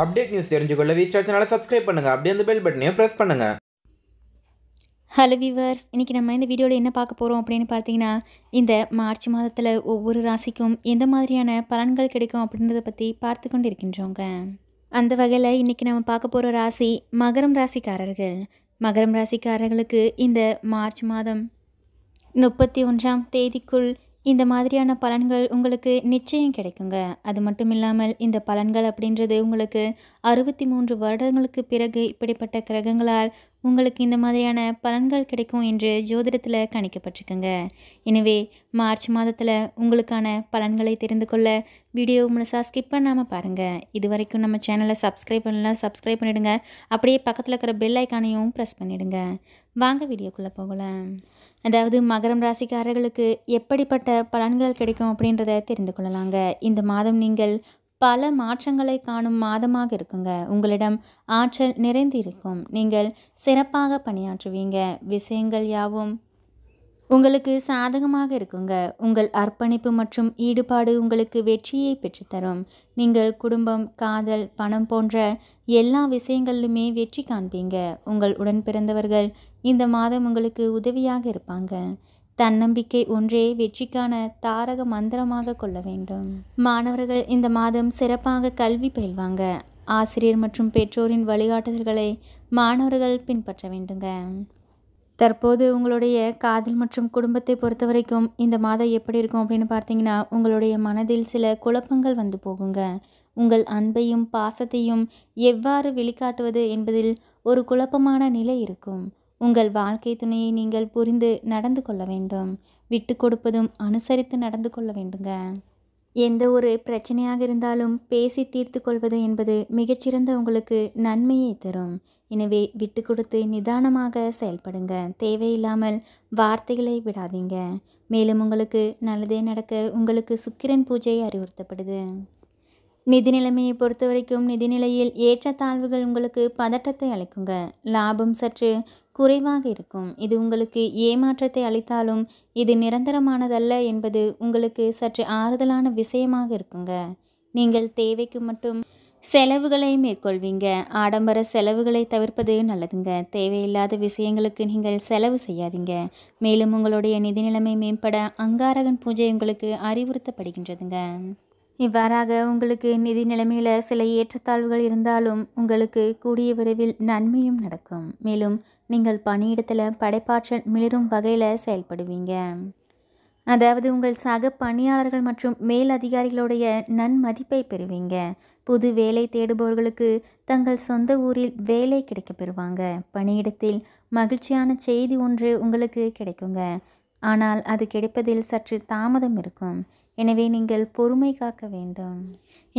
update news தெரிஞ்சுக்கொள்ள வி சேனலை சப்ஸ்கிரைப் பண்ணுங்கள் அப்படியே அந்த பெல் பட்டனையும் ப்ரெஸ் பண்ணுங்கள் ஹலோ விவர்ஸ் இன்றைக்கி நம்ம இந்த வீடியோவில் என்ன பார்க்க போகிறோம் அப்படின்னு பார்த்தீங்கன்னா இந்த மார்ச் மாதத்தில் ஒவ்வொரு ராசிக்கும் எந்த மாதிரியான பலன்கள் கிடைக்கும் அப்படின்றத பற்றி பார்த்து கொண்டு இருக்கின்றோங்க அந்த வகையில் இன்றைக்கி நம்ம பார்க்க போகிற ராசி மகரம் ராசிக்காரர்கள் மகரம் ராசிக்காரர்களுக்கு இந்த மார்ச் மாதம் முப்பத்தி ஒன்றாம் தேதிக்குள் இந்த மாதிரியான பலன்கள் உங்களுக்கு நிச்சயம் கிடைக்குங்க அது மட்டும் இல்லாமல் இந்த பலன்கள் அப்படின்றது உங்களுக்கு அறுபத்தி மூன்று வருடங்களுக்கு பிறகு இப்படிப்பட்ட கிரகங்களால் உங்களுக்கு இந்த மாதிரியான பலன்கள் கிடைக்கும் என்று ஜோதிடத்தில் கணிக்கப்பட்டிருக்குங்க எனவே மார்ச் மாதத்தில் உங்களுக்கான பலன்களை தெரிந்து கொள்ள வீடியோ முழுசாக ஸ்கிப் பண்ணாமல் பாருங்கள் இது வரைக்கும் நம்ம சேனலை சப்ஸ்கிரைப் பண்ணலாம் சப்ஸ்கிரைப் பண்ணிவிடுங்க அப்படியே பக்கத்தில் இருக்கிற பெல் ஐக்கானையும் ப்ரெஸ் பண்ணிவிடுங்க வாங்க வீடியோக்குள்ளே போகலாம் அதாவது மகரம் ராசிக்காரர்களுக்கு எப்படிப்பட்ட பலன்கள் கிடைக்கும் அப்படின்றத தெரிந்து கொள்ளலாங்க இந்த மாதம் நீங்கள் பல மாற்றங்களை காணும் மாதமாக இருக்குங்க உங்களிடம் ஆற்றல் நிறைந்திருக்கும் நீங்கள் சிறப்பாக பணியாற்றுவீங்க விஷயங்கள் யாவும் உங்களுக்கு சாதகமாக இருக்குங்க உங்கள் அர்ப்பணிப்பு மற்றும் ஈடுபாடு உங்களுக்கு வெற்றியை பெற்றுத்தரும் நீங்கள் குடும்பம் காதல் பணம் போன்ற எல்லா விஷயங்களிலுமே வெற்றி காண்பீங்க உங்கள் உடன் பிறந்தவர்கள் இந்த மாதம் உங்களுக்கு உதவியாக இருப்பாங்க தன்னம்பிக்கை ஒன்றே வெற்றிக்கான தாரக மந்திரமாக கொள்ள வேண்டும் மாணவர்கள் இந்த மாதம் சிறப்பாக கல்வி பயில்வாங்க ஆசிரியர் மற்றும் பெற்றோரின் வழிகாட்டுதல்களை மாணவர்கள் பின்பற்ற வேண்டுங்க தற்போது உங்களுடைய காதல் மற்றும் குடும்பத்தை பொறுத்த வரைக்கும் இந்த மாதம் எப்படி இருக்கும் அப்படின்னு பார்த்தீங்கன்னா உங்களுடைய மனதில் சில குழப்பங்கள் வந்து போகுங்க உங்கள் அன்பையும் பாசத்தையும் எவ்வாறு வெளிக்காட்டுவது என்பதில் ஒரு குழப்பமான நிலை இருக்கும் உங்கள் வாழ்க்கை துணையை நீங்கள் புரிந்து நடந்து கொள்ள வேண்டும் விட்டு கொடுப்பதும் அனுசரித்து நடந்து கொள்ள வேண்டுங்க எந்த ஒரு பிரச்சனையாக இருந்தாலும் பேசி தீர்த்து கொள்வது என்பது மிகச்சிறந்த உங்களுக்கு நன்மையை தரும் எனவே விட்டு கொடுத்து நிதானமாக செயல்படுங்க தேவையில்லாமல் வார்த்தைகளை விடாதீங்க மேலும் உங்களுக்கு நல்லதே நடக்க உங்களுக்கு சுக்கிரன் பூஜை அறிவுறுத்தப்படுது நிதி நிலைமையை நிதிநிலையில் வரைக்கும் ஏற்றத்தாழ்வுகள் உங்களுக்கு பதட்டத்தை அளிக்குங்க லாபம் சற்று குறைவாக இருக்கும் இது உங்களுக்கு ஏமாற்றத்தை அளித்தாலும் இது நிரந்தரமானதல்ல என்பது உங்களுக்கு சற்று ஆறுதலான விஷயமாக இருக்குங்க நீங்கள் தேவைக்கு மட்டும் செலவுகளை மேற்கொள்வீங்க ஆடம்பர செலவுகளை தவிர்ப்பது நல்லதுங்க தேவையில்லாத விஷயங்களுக்கு நீங்கள் செலவு செய்யாதீங்க மேலும் உங்களுடைய நிதி நிலைமை மேம்பட அங்காரகன் பூஜை உங்களுக்கு அறிவுறுத்தப்படுகின்றதுங்க இவ்வாறாக உங்களுக்கு நிதி நிலைமையில் சில ஏற்றத்தாழ்வுகள் இருந்தாலும் உங்களுக்கு கூடிய விரைவில் நன்மையும் நடக்கும் மேலும் நீங்கள் பணியிடத்தில் படைப்பாற்றல் மிளிரும் வகையில் செயல்படுவீங்க அதாவது உங்கள் சக பணியாளர்கள் மற்றும் மேல் அதிகாரிகளுடைய நன்மதிப்பை பெறுவீங்க புது வேலை தேடுபவர்களுக்கு தங்கள் சொந்த ஊரில் வேலை கிடைக்க பெறுவாங்க பணியிடத்தில் மகிழ்ச்சியான செய்தி ஒன்று உங்களுக்கு கிடைக்குங்க ஆனால் அது கிடைப்பதில் சற்று தாமதம் இருக்கும் எனவே நீங்கள் பொறுமை காக்க வேண்டும்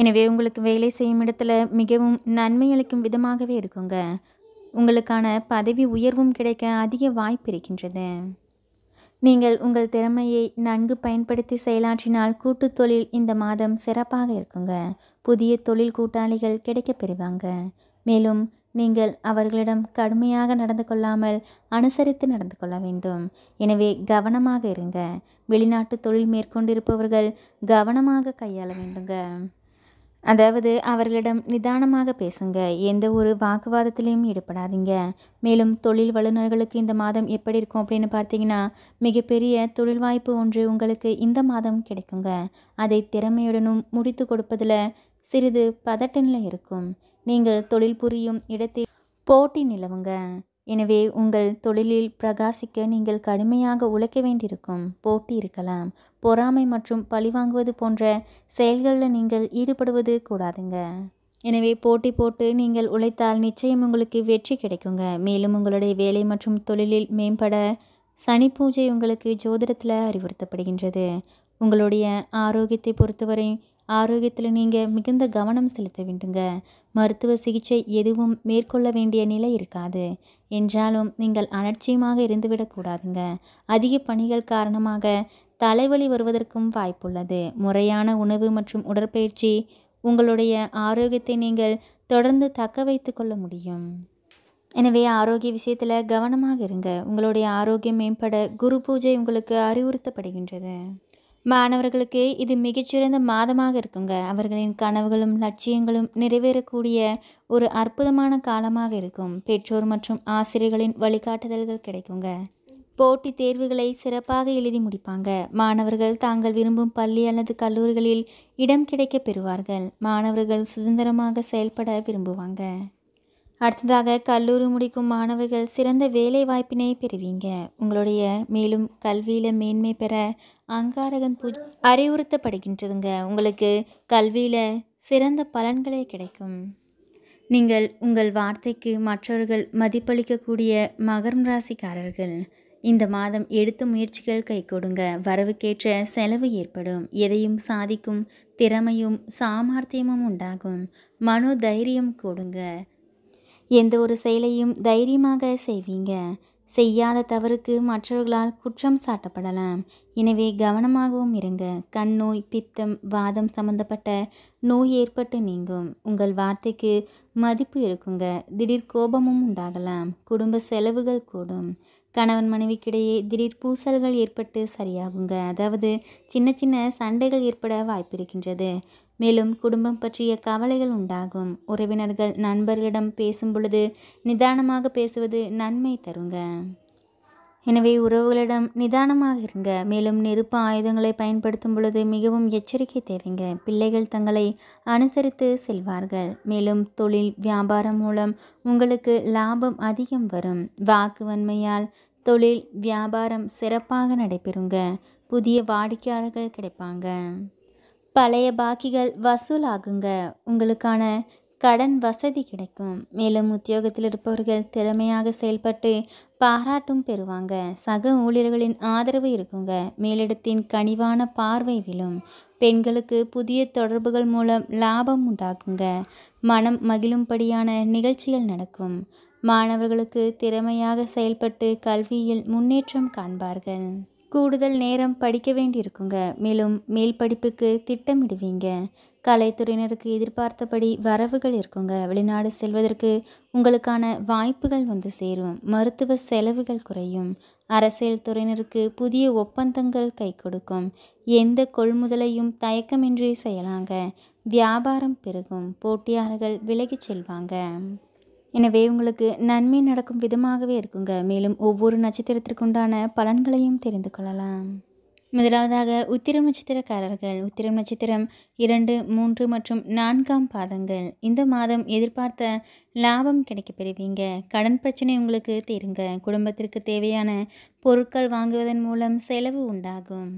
எனவே உங்களுக்கு வேலை செய்யும் இடத்துல மிகவும் நன்மை அளிக்கும் விதமாகவே இருக்குங்க உங்களுக்கான பதவி உயர்வும் கிடைக்க அதிக வாய்ப்பு இருக்கின்றது நீங்கள் உங்கள் திறமையை நன்கு பயன்படுத்தி செயலாற்றினால் கூட்டு தொழில் இந்த மாதம் சிறப்பாக இருக்குங்க புதிய தொழில் கூட்டாளிகள் கிடைக்க பெறுவாங்க மேலும் நீங்கள் அவர்களிடம் கடுமையாக நடந்து கொள்ளாமல் அனுசரித்து நடந்து கொள்ள வேண்டும் எனவே கவனமாக இருங்க வெளிநாட்டு தொழில் மேற்கொண்டிருப்பவர்கள் கவனமாக கையாள வேண்டுங்க அதாவது அவர்களிடம் நிதானமாக பேசுங்க எந்த ஒரு வாக்குவாதத்திலையும் ஈடுபடாதீங்க மேலும் தொழில் வல்லுநர்களுக்கு இந்த மாதம் எப்படி இருக்கும் அப்படின்னு பார்த்தீங்கன்னா மிகப்பெரிய தொழில் வாய்ப்பு ஒன்று உங்களுக்கு இந்த மாதம் கிடைக்குங்க அதை திறமையுடனும் முடித்து கொடுப்பதில் சிறிது பதட்டநில இருக்கும் நீங்கள் தொழில் புரியும் இடத்தில் போட்டி நிலவுங்க எனவே உங்கள் தொழிலில் பிரகாசிக்க நீங்கள் கடுமையாக உழைக்க வேண்டியிருக்கும் போட்டி இருக்கலாம் பொறாமை மற்றும் பழிவாங்குவது போன்ற செயல்களில் நீங்கள் ஈடுபடுவது கூடாதுங்க எனவே போட்டி போட்டு நீங்கள் உழைத்தால் நிச்சயம் உங்களுக்கு வெற்றி கிடைக்குங்க மேலும் உங்களுடைய வேலை மற்றும் தொழிலில் மேம்பட சனி பூஜை உங்களுக்கு ஜோதிடத்தில் அறிவுறுத்தப்படுகின்றது உங்களுடைய ஆரோக்கியத்தை பொறுத்தவரை ஆரோக்கியத்தில் நீங்கள் மிகுந்த கவனம் செலுத்த வேண்டுங்க மருத்துவ சிகிச்சை எதுவும் மேற்கொள்ள வேண்டிய நிலை இருக்காது என்றாலும் நீங்கள் அலட்சியமாக இருந்துவிடக்கூடாதுங்க அதிக பணிகள் காரணமாக தலைவலி வருவதற்கும் வாய்ப்புள்ளது முறையான உணவு மற்றும் உடற்பயிற்சி உங்களுடைய ஆரோக்கியத்தை நீங்கள் தொடர்ந்து தக்க வைத்து கொள்ள முடியும் எனவே ஆரோக்கிய விஷயத்தில் கவனமாக இருங்க உங்களுடைய ஆரோக்கியம் மேம்பட குரு பூஜை உங்களுக்கு அறிவுறுத்தப்படுகின்றது மாணவர்களுக்கு இது மிகச்சிறந்த மாதமாக இருக்குங்க அவர்களின் கனவுகளும் லட்சியங்களும் நிறைவேறக்கூடிய ஒரு அற்புதமான காலமாக இருக்கும் பெற்றோர் மற்றும் ஆசிரியர்களின் வழிகாட்டுதல்கள் கிடைக்குங்க போட்டித் தேர்வுகளை சிறப்பாக எழுதி முடிப்பாங்க மாணவர்கள் தாங்கள் விரும்பும் பள்ளி அல்லது கல்லூரிகளில் இடம் கிடைக்க பெறுவார்கள் மாணவர்கள் சுதந்திரமாக செயல்பட விரும்புவாங்க அடுத்ததாக கல்லூரி முடிக்கும் மாணவர்கள் சிறந்த வேலை வாய்ப்பினை பெறுவீங்க உங்களுடைய மேலும் கல்வியில் மேன்மை பெற அங்காரகன் பூஜை அறிவுறுத்தப்படுகின்றதுங்க உங்களுக்கு கல்வியில் சிறந்த பலன்களே கிடைக்கும் நீங்கள் உங்கள் வார்த்தைக்கு மற்றவர்கள் மதிப்பளிக்கக்கூடிய மகரம் ராசிக்காரர்கள் இந்த மாதம் எடுத்த முயற்சிகள் கை கொடுங்க வரவுக்கேற்ற செலவு ஏற்படும் எதையும் சாதிக்கும் திறமையும் சாமர்த்தியமும் உண்டாகும் மனோ தைரியம் கொடுங்க எந்த ஒரு செயலையும் தைரியமாக செய்வீங்க செய்யாத தவறுக்கு மற்றவர்களால் குற்றம் சாட்டப்படலாம் எனவே கவனமாகவும் இருங்க கண் நோய் பித்தம் வாதம் சம்பந்தப்பட்ட நோய் ஏற்பட்டு நீங்கும் உங்கள் வார்த்தைக்கு மதிப்பு இருக்குங்க திடீர் கோபமும் உண்டாகலாம் குடும்ப செலவுகள் கூடும் கணவன் மனைவிக்கிடையே திடீர் பூசல்கள் ஏற்பட்டு சரியாகுங்க அதாவது சின்ன சின்ன சண்டைகள் ஏற்பட வாய்ப்பிருக்கின்றது மேலும் குடும்பம் பற்றிய கவலைகள் உண்டாகும் உறவினர்கள் நண்பர்களிடம் பேசும் பொழுது நிதானமாக பேசுவது நன்மை தருங்க எனவே உறவுகளிடம் நிதானமாக இருங்க மேலும் நெருப்பு ஆயுதங்களை பயன்படுத்தும் பொழுது மிகவும் எச்சரிக்கை தேவைங்க பிள்ளைகள் தங்களை அனுசரித்து செல்வார்கள் மேலும் தொழில் வியாபாரம் மூலம் உங்களுக்கு லாபம் அதிகம் வரும் வாக்கு வன்மையால் தொழில் வியாபாரம் சிறப்பாக நடைபெறுங்க புதிய வாடிக்கையாளர்கள் கிடைப்பாங்க பழைய பாக்கிகள் வசூலாகுங்க உங்களுக்கான கடன் வசதி கிடைக்கும் மேலும் உத்தியோகத்தில் இருப்பவர்கள் திறமையாக செயல்பட்டு பாராட்டும் பெறுவாங்க சக ஊழியர்களின் ஆதரவு இருக்குங்க மேலிடத்தின் கனிவான பார்வை விழும் பெண்களுக்கு புதிய தொடர்புகள் மூலம் லாபம் உண்டாகுங்க மனம் மகிழும்படியான நிகழ்ச்சிகள் நடக்கும் மாணவர்களுக்கு திறமையாக செயல்பட்டு கல்வியில் முன்னேற்றம் காண்பார்கள் கூடுதல் நேரம் படிக்க வேண்டியிருக்குங்க மேலும் மேல் படிப்புக்கு திட்டமிடுவீங்க கலைத்துறையினருக்கு எதிர்பார்த்தபடி வரவுகள் இருக்குங்க வெளிநாடு செல்வதற்கு உங்களுக்கான வாய்ப்புகள் வந்து சேரும் மருத்துவ செலவுகள் குறையும் அரசியல் துறையினருக்கு புதிய ஒப்பந்தங்கள் கை கொடுக்கும் எந்த கொள்முதலையும் தயக்கமின்றி செய்யலாங்க வியாபாரம் பெருகும் போட்டியாளர்கள் விலகிச் செல்வாங்க எனவே உங்களுக்கு நன்மை நடக்கும் விதமாகவே இருக்குங்க மேலும் ஒவ்வொரு நட்சத்திரத்திற்குண்டான பலன்களையும் தெரிந்து கொள்ளலாம் முதலாவதாக உத்திரம் நட்சத்திரக்காரர்கள் உத்திரம் நட்சத்திரம் இரண்டு மூன்று மற்றும் நான்காம் பாதங்கள் இந்த மாதம் எதிர்பார்த்த லாபம் கிடைக்க பெறுவீங்க கடன் பிரச்சனை உங்களுக்கு தீருங்க குடும்பத்திற்கு தேவையான பொருட்கள் வாங்குவதன் மூலம் செலவு உண்டாகும்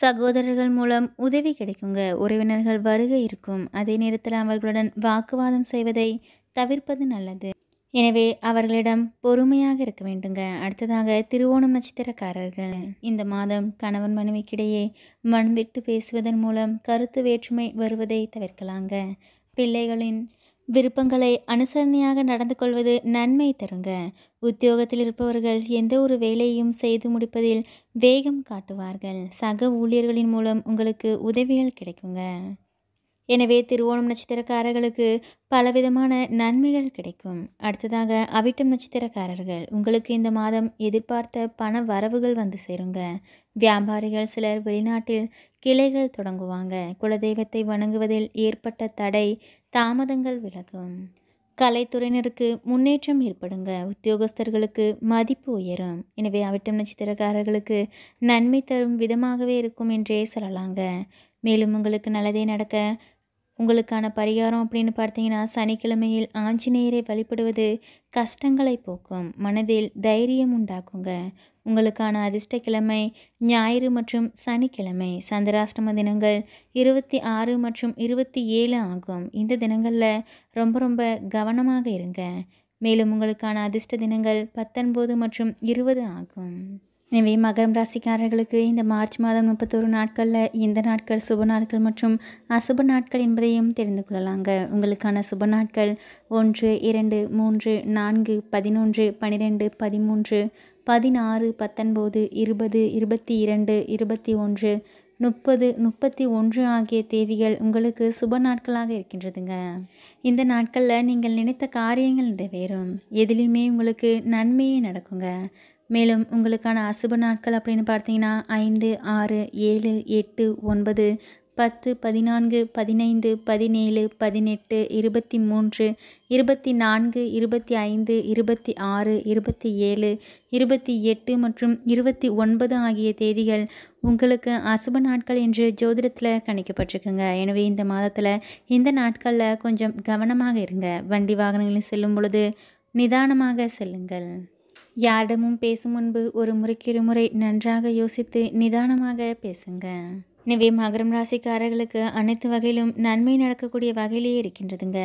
சகோதரர்கள் மூலம் உதவி கிடைக்குங்க உறவினர்கள் வருகை இருக்கும் அதே நேரத்தில் அவர்களுடன் வாக்குவாதம் செய்வதை தவிர்ப்பது நல்லது எனவே அவர்களிடம் பொறுமையாக இருக்க வேண்டுங்க அடுத்ததாக திருவோணம் நட்சத்திரக்காரர்கள் இந்த மாதம் கணவன் மனைவிக்கிடையே மண் விட்டு பேசுவதன் மூலம் கருத்து வேற்றுமை வருவதை தவிர்க்கலாங்க பிள்ளைகளின் விருப்பங்களை அனுசரணையாக நடந்து கொள்வது நன்மை தருங்க உத்தியோகத்தில் இருப்பவர்கள் எந்த ஒரு வேலையையும் செய்து முடிப்பதில் வேகம் காட்டுவார்கள் சக ஊழியர்களின் மூலம் உங்களுக்கு உதவிகள் கிடைக்குங்க எனவே திருவோணம் நட்சத்திரக்காரர்களுக்கு பலவிதமான நன்மைகள் கிடைக்கும் அடுத்ததாக அவிட்டம் நட்சத்திரக்காரர்கள் உங்களுக்கு இந்த மாதம் எதிர்பார்த்த பண வரவுகள் வந்து சேருங்க வியாபாரிகள் சிலர் வெளிநாட்டில் கிளைகள் தொடங்குவாங்க குலதெய்வத்தை வணங்குவதில் ஏற்பட்ட தடை தாமதங்கள் விலகும் கலைத்துறையினருக்கு முன்னேற்றம் ஏற்படுங்க உத்தியோகஸ்தர்களுக்கு மதிப்பு உயரும் எனவே அவிட்டம் நட்சத்திரக்காரர்களுக்கு நன்மை தரும் விதமாகவே இருக்கும் என்றே சொல்லலாங்க மேலும் உங்களுக்கு நல்லதே நடக்க உங்களுக்கான பரிகாரம் அப்படின்னு பார்த்தீங்கன்னா சனிக்கிழமையில் ஆஞ்சநேயரை வழிபடுவது கஷ்டங்களை போக்கும் மனதில் தைரியம் உண்டாக்குங்க உங்களுக்கான அதிர்ஷ்ட கிழமை ஞாயிறு மற்றும் சனிக்கிழமை சந்திராஷ்டம தினங்கள் இருபத்தி ஆறு மற்றும் இருபத்தி ஏழு ஆகும் இந்த தினங்களில் ரொம்ப ரொம்ப கவனமாக இருங்க மேலும் உங்களுக்கான அதிர்ஷ்ட தினங்கள் பத்தொன்பது மற்றும் இருபது ஆகும் எனவே மகரம் ராசிக்காரர்களுக்கு இந்த மார்ச் மாதம் முப்பத்தொரு நாட்களில் இந்த நாட்கள் சுப நாட்கள் மற்றும் அசுப நாட்கள் என்பதையும் தெரிந்து கொள்ளலாங்க உங்களுக்கான சுப நாட்கள் ஒன்று இரண்டு மூன்று நான்கு பதினொன்று பன்னிரெண்டு பதிமூன்று பதினாறு பத்தொன்பது இருபது இருபத்தி இரண்டு இருபத்தி ஒன்று முப்பது முப்பத்தி ஒன்று ஆகிய தேதிகள் உங்களுக்கு சுப நாட்களாக இருக்கின்றதுங்க இந்த நாட்களில் நீங்கள் நினைத்த காரியங்கள் நிறைவேறும் எதிலையுமே உங்களுக்கு நன்மையே நடக்குங்க மேலும் உங்களுக்கான அசுப நாட்கள் அப்படின்னு பார்த்தீங்கன்னா ஐந்து ஆறு ஏழு எட்டு ஒன்பது பத்து பதினான்கு பதினைந்து பதினேழு பதினெட்டு இருபத்தி மூன்று இருபத்தி நான்கு இருபத்தி ஐந்து இருபத்தி ஆறு இருபத்தி ஏழு இருபத்தி எட்டு மற்றும் இருபத்தி ஒன்பது ஆகிய தேதிகள் உங்களுக்கு அசுப நாட்கள் என்று ஜோதிடத்தில் கணிக்கப்பட்டிருக்குங்க எனவே இந்த மாதத்தில் இந்த நாட்களில் கொஞ்சம் கவனமாக இருங்க வண்டி வாகனங்களில் செல்லும் பொழுது நிதானமாக செல்லுங்கள் யாரிடமும் பேசும் முன்பு ஒரு முறைக்கிருமுறை நன்றாக யோசித்து நிதானமாக பேசுங்க எனவே மகரம் ராசிக்காரர்களுக்கு அனைத்து வகையிலும் நன்மை நடக்கக்கூடிய வகையிலேயே இருக்கின்றதுங்க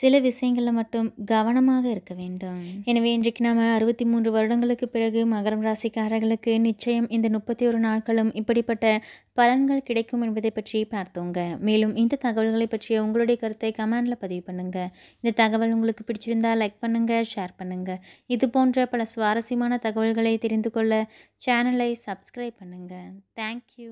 சில விஷயங்களில் மட்டும் கவனமாக இருக்க வேண்டும் எனவே இன்றைக்கு நாம் அறுபத்தி மூன்று வருடங்களுக்கு பிறகு மகரம் ராசிக்காரர்களுக்கு நிச்சயம் இந்த முப்பத்தி ஒரு நாட்களும் இப்படிப்பட்ட பலன்கள் கிடைக்கும் என்பதை பற்றி பார்த்தோங்க மேலும் இந்த தகவல்களை பற்றிய உங்களுடைய கருத்தை கமெண்டில் பதிவு பண்ணுங்கள் இந்த தகவல் உங்களுக்கு பிடிச்சிருந்தால் லைக் பண்ணுங்கள் ஷேர் பண்ணுங்கள் இது போன்ற பல சுவாரஸ்யமான தகவல்களை தெரிந்து கொள்ள சேனலை சப்ஸ்கிரைப் பண்ணுங்கள் தேங்க்யூ